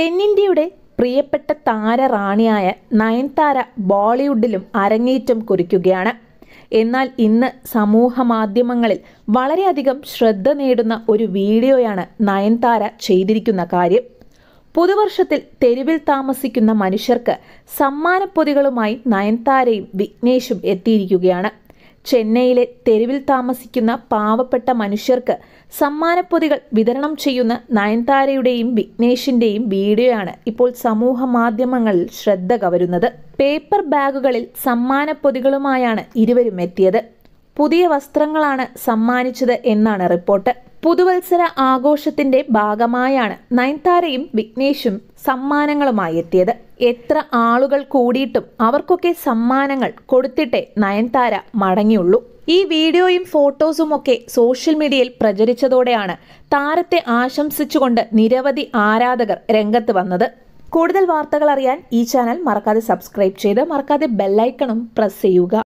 തെന്നിന്ത്യയുടെ പ്രിയപ്പെട്ട താരറാണിയായ നയൻതാര ബോളിവുഡിലും അരങ്ങേറ്റം കുറിക്കുകയാണ് എന്നാൽ ഇന്ന് സമൂഹ മാധ്യമങ്ങളിൽ വളരെയധികം ശ്രദ്ധ നേടുന്ന ഒരു വീഡിയോയാണ് നയൻതാര ചെയ്തിരിക്കുന്ന കാര്യം പുതുവർഷത്തിൽ തെരുവിൽ താമസിക്കുന്ന മനുഷ്യർക്ക് സമ്മാനപ്പൊതികളുമായി നയൻതാരയും വിഘ്നേഷും എത്തിയിരിക്കുകയാണ് ചെന്നൈയിലെ തെരുവിൽ താമസിക്കുന്ന പാവപ്പെട്ട മനുഷ്യർക്ക് സമ്മാനപ്പൊതികൾ വിതരണം ചെയ്യുന്ന നയൻതാരയുടെയും വിഘ്നേഷിൻ്റെയും വീഡിയോയാണ് ഇപ്പോൾ സമൂഹ മാധ്യമങ്ങളിൽ ശ്രദ്ധ കവരുന്നത് പേപ്പർ ബാഗുകളിൽ സമ്മാനപ്പൊതികളുമായാണ് ഇരുവരും എത്തിയത് പുതിയ വസ്ത്രങ്ങളാണ് സമ്മാനിച്ചത് എന്നാണ് റിപ്പോർട്ട് പുതുവത്സര ആഘോഷത്തിന്റെ ഭാഗമായാണ് നയൻതാരയും വിഘ്നേഷും സമ്മാനങ്ങളുമായി എത്തിയത് എത്ര ആളുകൾ കൂടിയിട്ടും അവർക്കൊക്കെ സമ്മാനങ്ങൾ കൊടുത്തിട്ടേ നയൻതാര മടങ്ങിയുള്ളൂ ഈ വീഡിയോയും ഫോട്ടോസും ഒക്കെ സോഷ്യൽ മീഡിയയിൽ പ്രചരിച്ചതോടെയാണ് താരത്തെ ആശംസിച്ചുകൊണ്ട് നിരവധി ആരാധകർ രംഗത്ത് വന്നത് കൂടുതൽ വാർത്തകൾ അറിയാൻ ഈ ചാനൽ മറക്കാതെ സബ്സ്ക്രൈബ് ചെയ്ത് മറക്കാതെ ബെല്ലൈക്കണും പ്രസ് ചെയ്യുക